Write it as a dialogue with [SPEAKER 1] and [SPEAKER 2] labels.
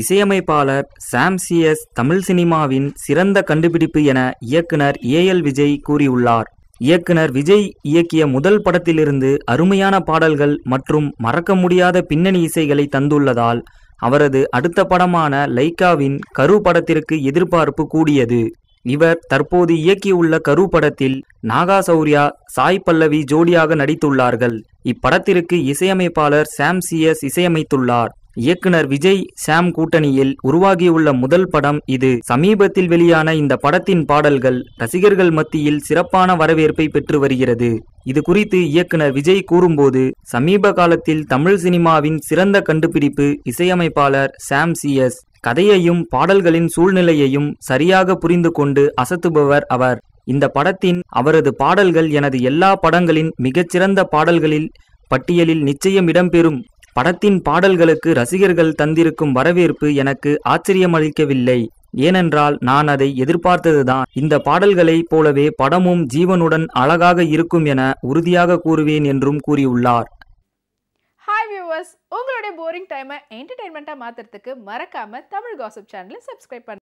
[SPEAKER 1] இசையமைப்பாளர் சாம் சிஎஸ் தமிழ் சினிமாவின் சிறந்த கண்டுபிடிப்பு என இயக்குனர் ஏ எல் விஜய் கூறியுள்ளார் இயக்குனர் விஜய் இயக்கிய முதல் படத்திலிருந்து அருமையான பாடல்கள் மற்றும் மறக்க முடியாத பின்னணி இசைகளை தந்துள்ளதால் அவரது அடுத்த படமான லைக்காவின் கரு படத்திற்கு எதிர்பார்ப்பு கூடியது இவர் தற்போது இயக்கியுள்ள கரு படத்தில் நாகா சௌர்யா சாய் பல்லவி ஜோடியாக நடித்துள்ளார்கள் இப்படத்திற்கு இசையமைப்பாளர் சாம் சிஎஸ் இசையமைத்துள்ளார் இயக்குனர் விஜய் சாம் கூட்டணியில் உருவாகியுள்ள முதல் படம் இது சமீபத்தில் வெளியான இந்த படத்தின் பாடல்கள் ரசிகர்கள் மத்தியில் சிறப்பான வரவேற்பை பெற்று வருகிறது இது குறித்து இயக்குனர் விஜய் கூறும்போது சமீப காலத்தில் தமிழ் சினிமாவின் சிறந்த கண்டுபிடிப்பு இசையமைப்பாளர் சாம் சி எஸ் கதையையும் பாடல்களின் சூழ்நிலையையும் சரியாக புரிந்து கொண்டு அசத்துபவர் அவர் இந்த படத்தின் அவரது பாடல்கள் எனது எல்லா படங்களின் மிகச்சிறந்த பாடல்களில் பட்டியலில் நிச்சயம் இடம்பெறும் படத்தின் பாடல்களுக்கு ரசிகர்கள் தந்திருக்கும் வரவேற்பு எனக்கு ஆச்சரியமளிக்கவில்லை ஏனென்றால் நான் அதை எதிர்பார்த்ததுதான் இந்த பாடல்களைப் போலவே படமும் ஜீவனுடன் அழகாக இருக்கும் என உறுதியாக கூறுவேன் என்றும் கூறியுள்ளார் ஹாய் வியூவர்ஸ் உங்களுடைய போரிங் டைமை என்டர்டைன்மெண்ட்டாக மாற்றுறதுக்கு மறக்காம தமிழ் காசப் சேனலை சப்ஸ்கிரைப் பண்ணு